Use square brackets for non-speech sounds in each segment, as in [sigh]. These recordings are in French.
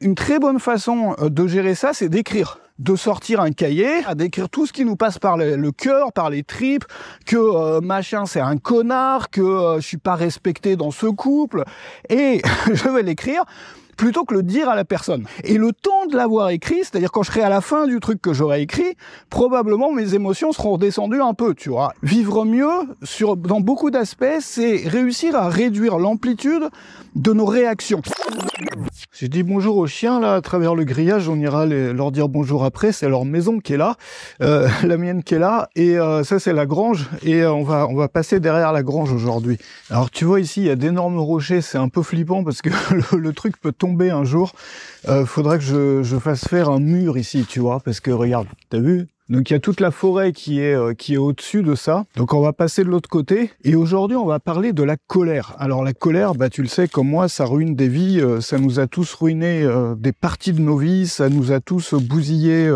Une très bonne façon euh, de gérer ça, c'est d'écrire de sortir un cahier, à décrire tout ce qui nous passe par le, cœur, par les tripes, que euh, machin c'est un connard, que euh, je suis pas respecté dans ce couple, et [laughs] je vais l'écrire plutôt que le dire à la personne. Et le temps de l'avoir écrit, c'est-à-dire quand je serai à la fin du truc que j'aurai écrit, probablement mes émotions seront redescendues un peu, tu vois. Vivre mieux, sur, dans beaucoup d'aspects, c'est réussir à réduire l'amplitude de nos réactions. J'ai je dis bonjour aux chiens, là, à travers le grillage, on ira leur dire bonjour après, c'est leur maison qui est là, euh, [laughs] la mienne qui est là, et euh, ça c'est la grange, et euh, on, va, on va passer derrière la grange aujourd'hui. Alors tu vois ici, il y a d'énormes rochers, c'est un peu flippant parce que [laughs] le, le truc peut tomber un jour, euh, faudrait que je, je, fasse faire un mur ici, tu vois, parce que regarde, t'as vu, donc il y a toute la forêt qui est, euh, qui est au-dessus de ça. Donc on va passer de l'autre côté. Et aujourd'hui, on va parler de la colère. Alors la colère, bah, tu le sais, comme moi, ça ruine des vies. Euh, ça nous a tous ruiné euh, des parties de nos vies. Ça nous a tous bousillé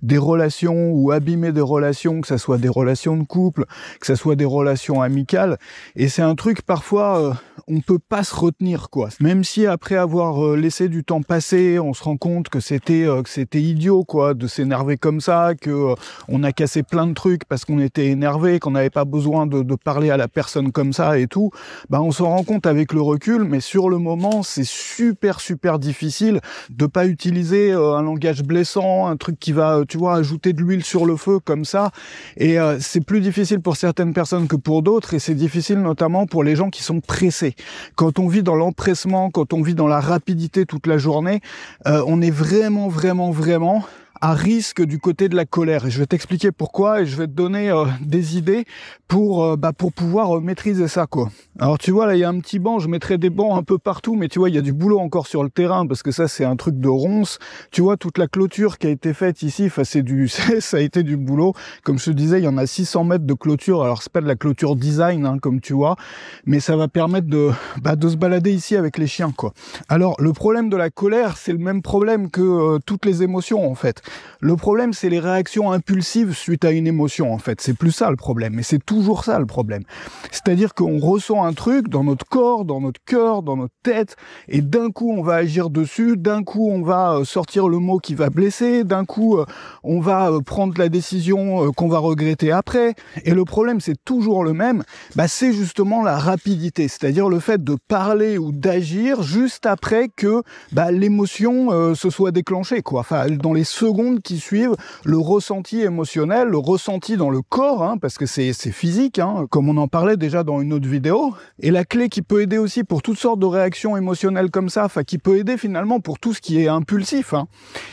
des relations ou abîmé des relations, que ça soit des relations de couple, que ça soit des relations amicales. Et c'est un truc, parfois, on peut pas se retenir. quoi. Même si après avoir laissé du temps passer, on se rend compte que c'était c'était idiot quoi de s'énerver comme ça, que euh, on a cassé plein de trucs parce qu'on était énervé, qu'on n'avait pas besoin de, parler à la personne comme ça et tout, bah on s'en rend compte avec le recul, mais sur le moment, c'est super super difficile de pas utiliser euh, un langage blessant, un truc qui va, euh, tu vois, ajouter de l'huile sur le feu comme ça. Et c'est plus difficile pour certaines personnes que pour d'autres, et c'est difficile notamment pour les gens qui sont pressés. Quand on vit dans l'empressement, quand on vit dans la rapidité toute la journée, on est vraiment vraiment vraiment à risque du côté de la colère. Et je vais t'expliquer pourquoi et je vais te donner euh, des idées pour, euh, bah, pour pouvoir euh, maîtriser ça, quoi. Alors, tu vois, là, il y a un petit banc. Je mettrai des bancs un peu partout, mais tu vois, il y a du boulot encore sur le terrain parce que ça, c'est un truc de ronce. Tu vois, toute la clôture qui a été faite ici, enfin, c'est du, [laughs] ça a été du boulot. Comme je te disais, il y en a 600 mètres de clôture. Alors, c'est pas de la clôture design, hein, comme tu vois, mais ça va permettre de, bah, de se balader ici avec les chiens, quoi. Alors, le problème de la colère, c'est le même problème que toutes les émotions, en fait. Le problème, c'est les réactions impulsives suite à une émotion, en fait. C'est plus ça le problème, mais c'est toujours ça le problème. C'est-à-dire qu'on ressent un truc dans notre corps, dans notre cœur, dans notre tête, et d'un coup, on va agir dessus, d'un coup, on va euh, sortir le mot qui va blesser, d'un coup, euh, on va euh, prendre la décision qu'on va regretter après. Et le problème, c'est toujours le même, bah, c'est justement la rapidité, c'est-à-dire le fait de parler ou d'agir juste après que bah, l'émotion se soit déclenchée, quoi. dans les secondes qui suivent le ressenti émotionnel, le ressenti dans le corps, hein, parce que c'est physique, hein, comme on en parlait déjà dans une autre vidéo. Et la clé qui peut aider aussi pour toutes sortes de réactions émotionnelles comme ça, enfin qui peut aider finalement pour tout ce qui est impulsif, hein,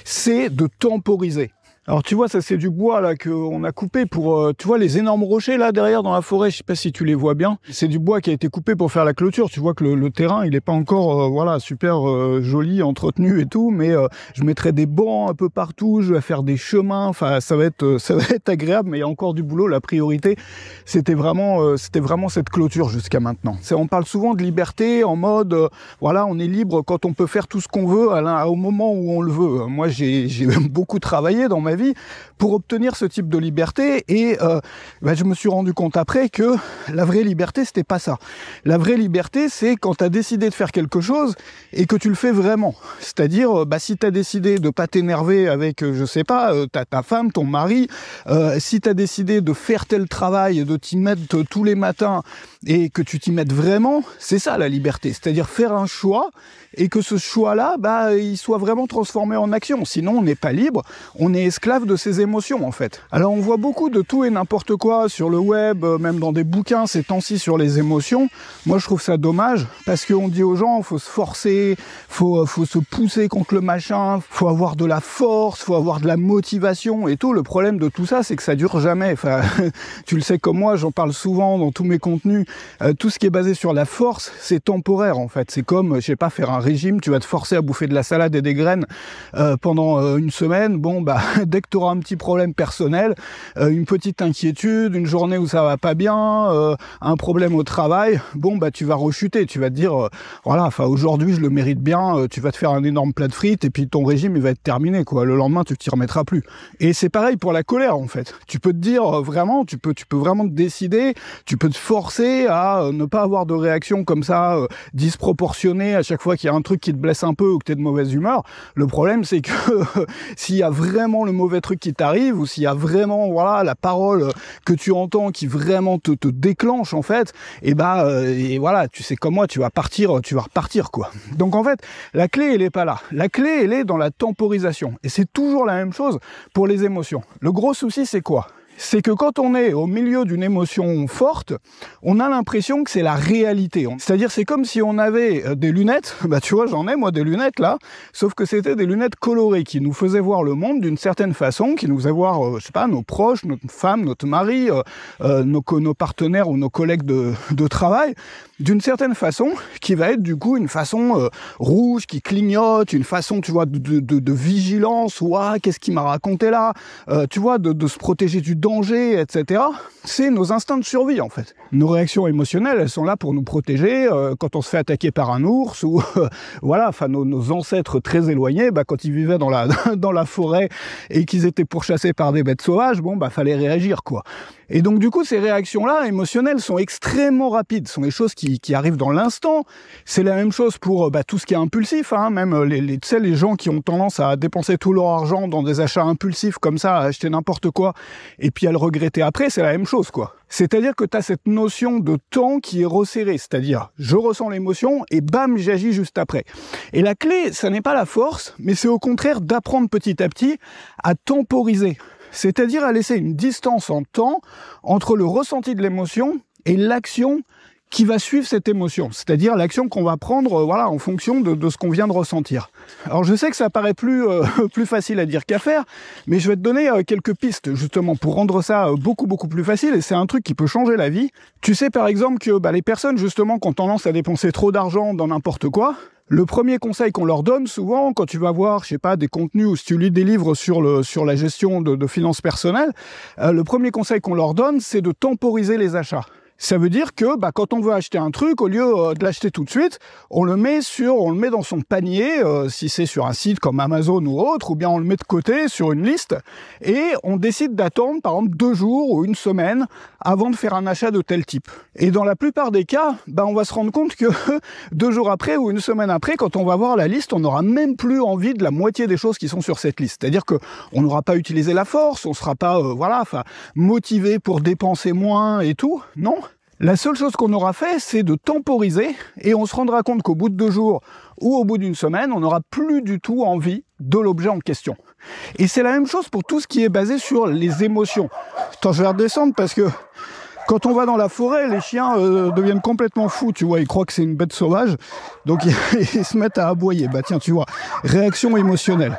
c'est de temporiser. Alors tu vois, ça c'est du bois là qu'on a coupé pour. Euh, tu vois les énormes rochers là derrière dans la forêt. Je sais pas si tu les vois bien. C'est du bois qui a été coupé pour faire la clôture. Tu vois que le, terrain il est pas encore euh, voilà super euh, joli, entretenu et tout, mais je mettrai des bancs un peu partout. Je vais faire des chemins. Enfin, ça va être [laughs] ça va être agréable, mais il y a encore du boulot. La priorité, c'était vraiment c'était vraiment cette clôture jusqu'à maintenant. on parle souvent de liberté en mode voilà on est libre quand on peut faire tout ce qu'on veut à, au moment où on le veut. Moi j'ai j'ai [laughs] beaucoup travaillé dans ma vie pour obtenir ce type de liberté. Et euh, bah, je me suis rendu compte après que la vraie liberté, c'était pas ça. La vraie liberté, c'est quand tu as décidé de faire quelque chose et que tu le fais vraiment. C'est-à-dire, euh, bah, si tu as décidé de pas t'énerver avec, euh, je sais pas, ta, femme, ton mari, si tu as décidé de faire tel travail, de t'y mettre tous les matins et que tu t'y mettes vraiment, c'est ça la liberté. C'est-à-dire faire un choix et que ce choix-là, bah, il soit vraiment transformé en action. Sinon, on n'est pas libre, on est esclave de ses émotions en fait. Alors on voit beaucoup de tout et n'importe quoi sur le web, euh, même dans des bouquins ces temps-ci sur les émotions. Moi je trouve ça dommage parce qu'on dit aux gens faut se forcer, faut euh, faut se pousser contre le machin, faut avoir de la force, faut avoir de la motivation et tout. Le problème de tout ça c'est que ça dure jamais. Enfin [laughs] tu le sais comme moi, j'en parle souvent dans tous mes contenus. Euh, tout ce qui est basé sur la force, c'est temporaire en fait. C'est comme je sais pas faire un régime, tu vas te forcer à bouffer de la salade et des graines pendant une semaine. Bon bah [laughs] dès que tu auras un petit problème personnel, euh, une petite inquiétude, une journée où ça va pas bien, euh, un problème au travail, bon bah tu vas rechuter, tu vas te dire euh, voilà, enfin aujourd'hui je le mérite bien, tu vas te faire un énorme plat de frites et puis ton régime il va être terminé quoi. Le lendemain tu t'y remettras plus. Et c'est pareil pour la colère en fait. Tu peux te dire vraiment, tu peux tu peux vraiment te décider, tu peux te forcer à ne pas avoir de réaction comme ça disproportionnée à chaque fois qu'il y a un truc qui te blesse un peu ou que tu es de mauvaise humeur. Le problème c'est que [laughs] s'il y a vraiment le mauvais truc qui t'arrive ou s'il y a vraiment voilà la parole que tu entends qui vraiment te, déclenche en fait, et eh bah ben, euh, et voilà, tu sais comme moi, tu vas partir, tu vas repartir quoi. [laughs] Donc en fait, la clé elle est pas là. La clé elle est dans la temporisation et c'est toujours la même chose pour les émotions. Le gros souci c'est quoi c'est que quand on est au milieu d'une émotion forte, on a l'impression que c'est la réalité. C'est-à-dire c'est comme si on avait euh, des lunettes, [laughs] bah tu vois j'en ai moi des lunettes là, sauf que c'était des lunettes colorées qui nous faisaient voir le monde d'une certaine façon, qui nous faisaient voir, euh, je sais pas, nos proches, notre femme, notre mari, euh, nos, partenaires ou nos collègues de, travail, d'une certaine façon, qui va être du coup une façon rouge qui clignote, une façon tu vois de, vigilance, ouah qu'est-ce qu'il m'a raconté là, tu vois de, se protéger du danger, etc., c'est nos instincts de survie en fait. Nos réactions émotionnelles, elles sont là pour nous protéger euh, quand on se fait attaquer par un ours ou [laughs] voilà, enfin nos, nos, ancêtres très éloignés, bah, quand ils vivaient dans la [laughs] dans la forêt et qu'ils étaient pourchassés par des bêtes sauvages, bon bah fallait réagir quoi. Et donc du coup, ces réactions-là émotionnelles sont extrêmement rapides, Ce sont des choses qui, arrivent dans l'instant. C'est la même chose pour euh, bah, tout ce qui est impulsif, hein, même euh, les, les, tu sais, les gens qui ont tendance à dépenser tout leur argent dans des achats impulsifs comme ça, à acheter n'importe quoi, et puis à le regretter après, c'est la même chose, quoi. C'est-à-dire que tu as cette notion de temps qui est resserrée, c'est-à-dire je ressens l'émotion et bam, j'agis juste après. Et la clé, ce n'est pas la force, mais c'est au contraire d'apprendre petit à petit à temporiser c'est-à-dire à laisser une distance en temps entre le ressenti de l'émotion et l'action qui va suivre cette émotion, c'est-à-dire l'action qu'on va prendre euh, voilà, en fonction de, ce qu'on vient de ressentir. Alors je sais que ça paraît plus, euh, [laughs] plus facile à dire qu'à faire, mais je vais te donner euh, quelques pistes justement pour rendre ça beaucoup beaucoup plus facile, et c'est un truc qui peut changer la vie. Tu sais par exemple que bah, les personnes justement qui ont tendance à dépenser trop d'argent dans n'importe quoi, le premier conseil qu'on leur donne souvent, quand tu vas voir, je sais pas, des contenus ou si tu lis des livres sur le sur la gestion de, finances personnelles, euh, le premier conseil qu'on leur donne, c'est de temporiser les achats. Ça veut dire que bah, quand on veut acheter un truc, au lieu euh, de l'acheter tout de suite, on le met sur, on le met dans son panier, euh, si c'est sur un site comme Amazon ou autre, ou bien on le met de côté sur une liste, et on décide d'attendre par exemple deux jours ou une semaine avant de faire un achat de tel type. Et dans la plupart des cas, bah, on va se rendre compte que [laughs] deux jours après ou une semaine après, quand on va voir la liste, on n'aura même plus envie de la moitié des choses qui sont sur cette liste. C'est-à-dire que on n'aura pas utilisé la force, on sera pas, euh, voilà, motivé pour dépenser moins et tout, non la seule chose qu'on aura fait, c'est de temporiser et on se rendra compte qu'au bout de deux jours ou au bout d'une semaine, on n'aura plus du tout envie de l'objet en question. Et c'est la même chose pour tout ce qui est basé sur les émotions. Attends, je vais redescendre parce que quand on va dans la forêt, les chiens euh, deviennent complètement fous, tu vois, ils croient que c'est une bête sauvage, donc ils, [laughs] ils se mettent à aboyer. Bah tiens, tu vois, réaction émotionnelle.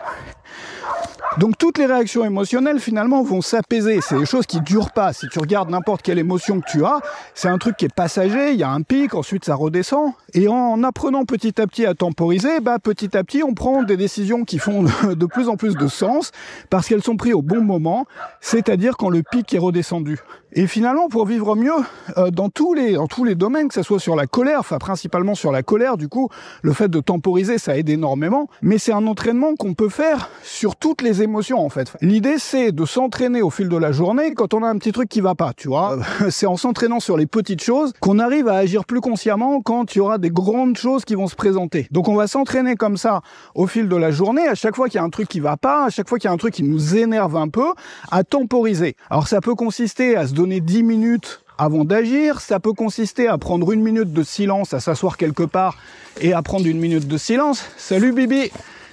Donc toutes les réactions émotionnelles finalement vont s'apaiser. C'est des choses qui durent pas. Si tu regardes n'importe quelle émotion que tu as, c'est un truc qui est passager, il y a un pic, ensuite ça redescend. Et en apprenant petit à petit à temporiser, bah, petit à petit on prend des décisions qui font [laughs] de plus en plus de sens parce qu'elles sont prises au bon moment, c'est-à-dire quand le pic est redescendu. Et finalement, pour vivre mieux euh, dans tous les dans tous les domaines, que ce soit sur la colère, enfin principalement sur la colère, du coup, le fait de temporiser, ça aide énormément. Mais c'est un entraînement qu'on peut faire sur toutes les émotions en fait. L'idée c'est de s'entraîner au fil de la journée quand on a un petit truc qui va pas, tu vois. [laughs] c'est en s'entraînant sur les petites choses qu'on arrive à agir plus consciemment quand il y aura des grandes choses qui vont se présenter. Donc on va s'entraîner comme ça au fil de la journée, à chaque fois qu'il y a un truc qui va pas, à chaque fois qu'il y a un truc qui nous énerve un peu, à temporiser. Alors ça peut consister à se donner 10 minutes avant d'agir. Ça peut consister à prendre une minute de silence, à s'asseoir quelque part et à prendre une minute de silence. Salut Bibi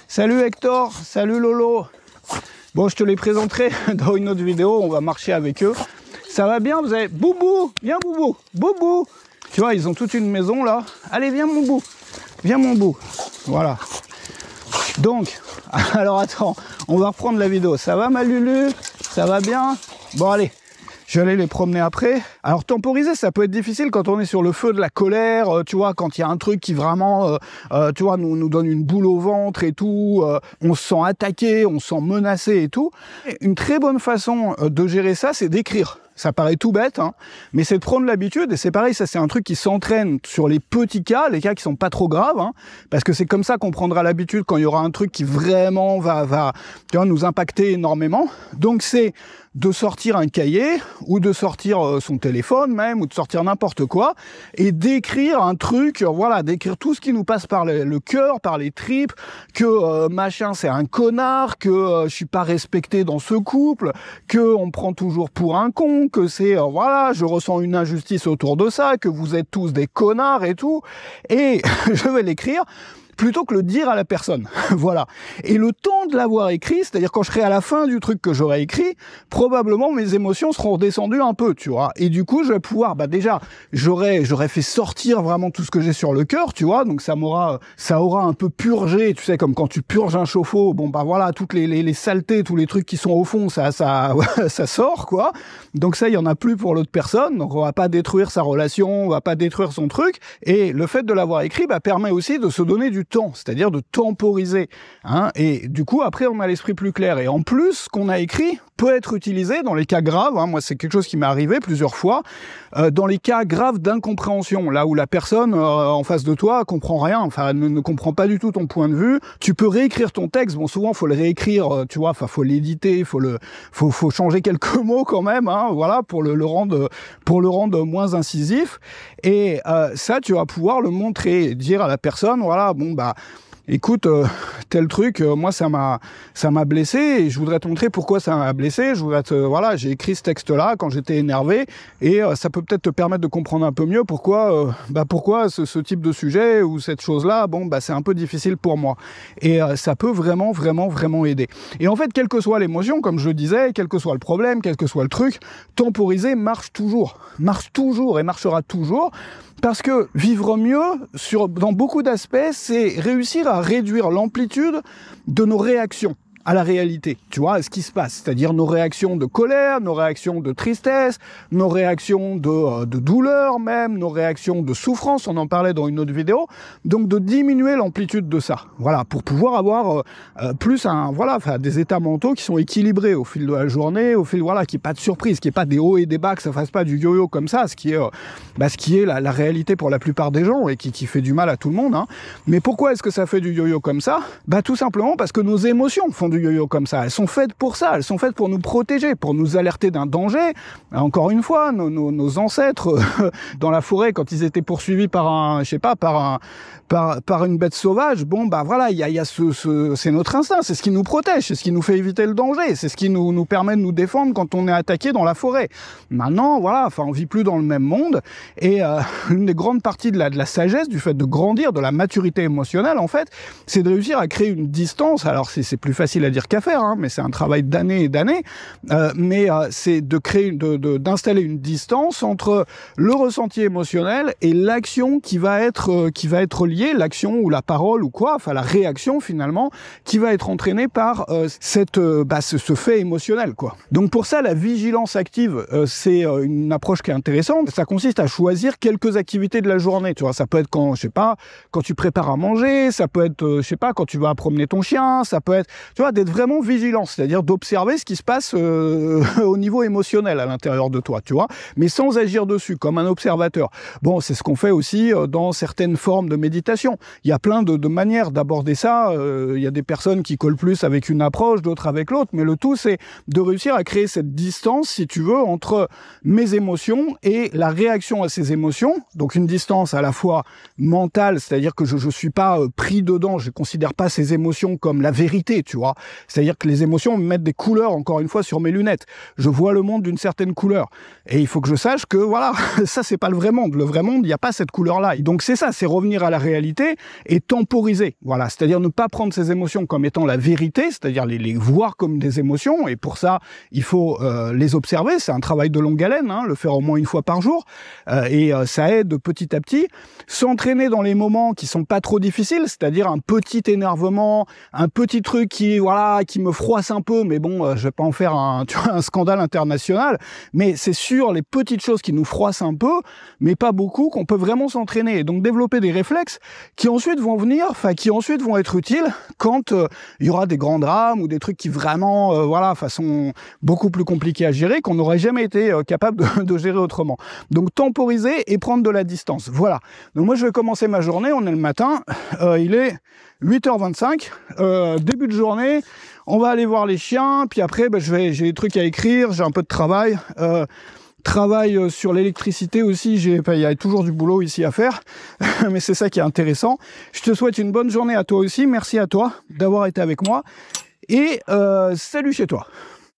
Salut Hector, salut Lolo, Bon, je te les présenterai [laughs] dans une autre vidéo, on va marcher avec eux. Ça va bien, vous avez... Boubou, viens Boubou, Boubou. Tu vois, ils ont toute une maison là. Allez, viens mon Bou viens mon Bou Voilà. Donc, [laughs] alors attends, on va reprendre la vidéo. Ça va ma Lulu Ça va bien Bon allez, je vais aller les promener après. Alors temporiser, ça peut être difficile quand on est sur le feu de la colère, euh, tu vois, quand il y a un truc qui vraiment, euh, euh, tu vois, nous, nous donne une boule au ventre et tout, euh, on se sent attaqué, on se sent menacé et tout. une très bonne façon de gérer ça, c'est d'écrire. Ça paraît tout bête, hein, mais c'est de prendre l'habitude. Et c'est pareil, ça c'est un truc qui s'entraîne sur les petits cas, les cas qui sont pas trop graves, hein, parce que c'est comme ça qu'on prendra l'habitude quand il y aura un truc qui vraiment va, va tu vois, nous impacter énormément. Donc c'est de sortir un cahier ou de sortir euh, son téléphone même ou de sortir n'importe quoi et d'écrire un truc euh, voilà d'écrire tout ce qui nous passe par le, cœur par les tripes que euh, machin c'est un connard que je suis pas respecté dans ce couple que on prend toujours pour un con que c'est voilà je ressens une injustice autour de ça que vous êtes tous des connards et tout et [laughs] je vais l'écrire plutôt que le dire à la personne. [laughs] voilà. Et le temps de l'avoir écrit, c'est-à-dire quand je serai à la fin du truc que j'aurai écrit, probablement mes émotions seront redescendues un peu, tu vois. Et du coup, je vais pouvoir, bah déjà, j'aurais, j'aurais fait sortir vraiment tout ce que j'ai sur le cœur, tu vois. Donc ça m'aura, ça aura un peu purgé, tu sais, comme quand tu purges un chauffe-eau, bon bah voilà, toutes les, les, les, saletés, tous les trucs qui sont au fond, ça, ça, [laughs] ça sort, quoi. Donc ça, il y en a plus pour l'autre personne. Donc on va pas détruire sa relation, on va pas détruire son truc. Et le fait de l'avoir écrit, bah, permet aussi de se donner du temps, c'est-à-dire de temporiser. Hein. Et du coup, après, on a l'esprit plus clair. Et en plus, ce qu'on a écrit, peut être utilisé dans les cas graves. Hein, moi, c'est quelque chose qui m'est arrivé plusieurs fois. Euh, dans les cas graves d'incompréhension, là où la personne euh, en face de toi comprend rien, enfin ne, comprend pas du tout ton point de vue, tu peux réécrire ton texte. Bon, souvent, faut le réécrire, euh, tu vois, enfin, faut l'éditer, faut le, faut, faut changer quelques [laughs] mots quand même, hein, voilà, pour le, rendre, pour le rendre moins incisif. Et ça, tu vas pouvoir le montrer, dire à la personne, voilà, bon bah écoute, euh, [laughs] tel truc, euh, moi ça m'a ça m'a blessé et je voudrais te montrer pourquoi ça m'a blessé. Je voudrais te, euh, voilà, j'ai écrit ce texte-là quand j'étais énervé et ça peut peut-être te permettre de comprendre un peu mieux pourquoi bah pourquoi ce, type de sujet ou cette chose-là, bon bah c'est un peu difficile pour moi et ça peut vraiment vraiment vraiment aider. Et en fait, quelle que soit l'émotion, comme je le disais, quel que soit le problème, quel que soit le truc, temporiser marche toujours, marche toujours et marchera toujours parce que vivre mieux, sur, dans beaucoup d'aspects, c'est réussir à réduire l'amplitude de nos réactions à la réalité, tu vois, ce qui se passe, c'est-à-dire nos réactions de colère, nos réactions de tristesse, nos réactions euh, de, douleur même, nos réactions de souffrance, on en parlait dans une autre vidéo, donc de diminuer l'amplitude de ça, voilà, pour pouvoir avoir euh, euh, plus un, voilà, des états mentaux qui sont équilibrés au fil de la journée, au fil, voilà, qui n'y pas de surprise, qui est pas des hauts et des bas, que ça fasse pas du yo-yo comme ça, ce qui est, bah, ce qui est la, réalité pour la plupart des gens et qui, qui fait du mal à tout le monde, hein. mais pourquoi est-ce que ça fait du yo-yo comme ça Bah tout simplement parce que nos émotions font du yo-yo comme ça. Elles sont faites pour ça, elles sont faites pour nous protéger, pour nous alerter d'un danger. Encore une fois, nos, ancêtres [laughs] dans la forêt, quand ils étaient poursuivis par un, je sais pas, par un, par, une bête sauvage, bon bah voilà, il y a, ce, c'est notre instinct, c'est ce qui nous protège, c'est ce qui nous fait éviter le danger, c'est ce qui nous, permet de nous défendre quand on est attaqué dans la forêt. Maintenant, voilà, enfin on vit plus dans le même monde et euh, [laughs] une des grandes parties de la, de la sagesse, du fait de grandir, de la maturité émotionnelle en fait, c'est de réussir à créer une distance. Alors c'est plus facile à dire qu'à faire, hein, mais c'est un travail d'années et d'années. Euh, mais euh, c'est de créer, d'installer de, de, une distance entre le ressenti émotionnel et l'action qui va être euh, qui va être liée, l'action ou la parole ou quoi, enfin la réaction finalement, qui va être entraînée par cette bah, ce, ce, fait émotionnel quoi. Donc pour ça, la vigilance active, c'est une approche qui est intéressante. Ça consiste à choisir quelques activités de la journée. Tu vois, ça peut être quand je sais pas, quand tu prépares à manger, ça peut être je sais pas quand tu vas promener ton chien, ça peut être tu vois d'être vraiment vigilant, c'est-à-dire d'observer ce qui se passe euh, [laughs] au niveau émotionnel à l'intérieur de toi, tu vois, mais sans agir dessus, comme un observateur. Bon, c'est ce qu'on fait aussi euh, dans certaines formes de méditation. Il y a plein de, de manières d'aborder ça. Euh, il y a des personnes qui collent plus avec une approche, d'autres avec l'autre, mais le tout, c'est de réussir à créer cette distance, si tu veux, entre mes émotions et la réaction à ces émotions. Donc une distance à la fois mentale, c'est-à-dire que je ne suis pas pris dedans, je ne considère pas ces émotions comme la vérité, tu vois. C'est-à-dire que les émotions mettent des couleurs, encore une fois, sur mes lunettes. Je vois le monde d'une certaine couleur. Et il faut que je sache que, voilà, [laughs] ça, c'est pas le vrai monde. Le vrai monde, il n'y a pas cette couleur-là. Et donc, c'est ça, c'est revenir à la réalité et temporiser. Voilà. C'est-à-dire ne pas prendre ces émotions comme étant la vérité, c'est-à-dire les, voir comme des émotions. Et pour ça, il faut euh, les observer. C'est un travail de longue haleine, hein, le faire au moins une fois par jour. Euh, et euh, ça aide petit à petit. S'entraîner dans les moments qui sont pas trop difficiles, c'est-à-dire un petit énervement, un petit truc qui voilà qui me froisse un peu, mais bon, euh, je vais pas en faire un, [laughs] scandale international. Mais c'est sur les petites choses qui nous froissent un peu, mais pas beaucoup, qu'on peut vraiment s'entraîner. Donc développer des réflexes qui ensuite vont venir, enfin qui ensuite vont être utiles quand euh, il y aura des grands drames ou des trucs qui vraiment, euh, voilà, façon beaucoup plus compliqués à gérer qu'on n'aurait jamais été capable de, [laughs] de gérer autrement. Donc temporiser et prendre de la distance. Voilà. Donc moi je vais commencer ma journée. On est le matin. il est 8h25, euh, début de journée, on va aller voir les chiens, puis après ben, je vais, j'ai des trucs à écrire, j'ai un peu de travail, euh, travail euh, sur l'électricité aussi, il y a toujours du boulot ici à faire, [laughs] mais c'est ça qui est intéressant. Je te souhaite une bonne journée à toi aussi, merci à toi d'avoir été avec moi, et euh, salut chez toi